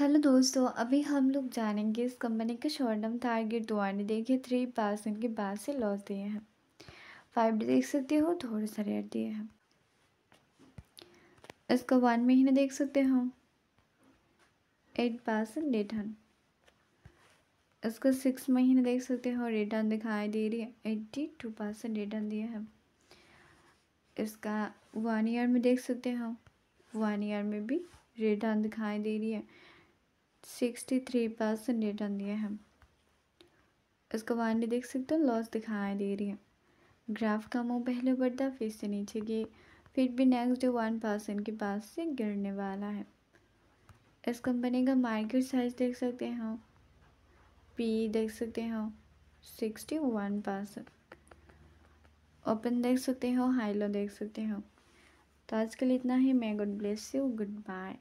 hello दोस्तों अभी हम लोग जानेंगे इस कंपनी के शॉर्टम टारगेट दुआ ने देखिए थ्री परसेंट के बाद से लॉस दिए हैं फाइव डे देख सकते हो थोड़े सा रेट दिए हैं इसका वन महीने देख सकते हो एट परसेंट रिटर्न इसका सिक्स महीने देख सकते हो रिटर्न दिखाई दे रही है एट्टी टू परसेंट रिटर्न दिए हैं इसका वन ईयर में देख सकते हो वन ईयर में भी रिटर्न दिखाई दे रही है सिक्सटी थ्री परसेंट रिटर्न है इसको बाद वाइंडली देख सकते हो लॉस दिखाई दे रही है ग्राफ का मुंह पहले बढ़ता फिर से नीचे गिर फिर भी नेक्स्ट डे वन परसेंट के पास से गिरने वाला है इस कंपनी का मार्केट साइज देख सकते हो पी देख सकते हो सिक्सटी वन परसेंट ओपन देख सकते हो हाई लो देख सकते हो तो आज के लिए इतना ही मैं good bless you good bye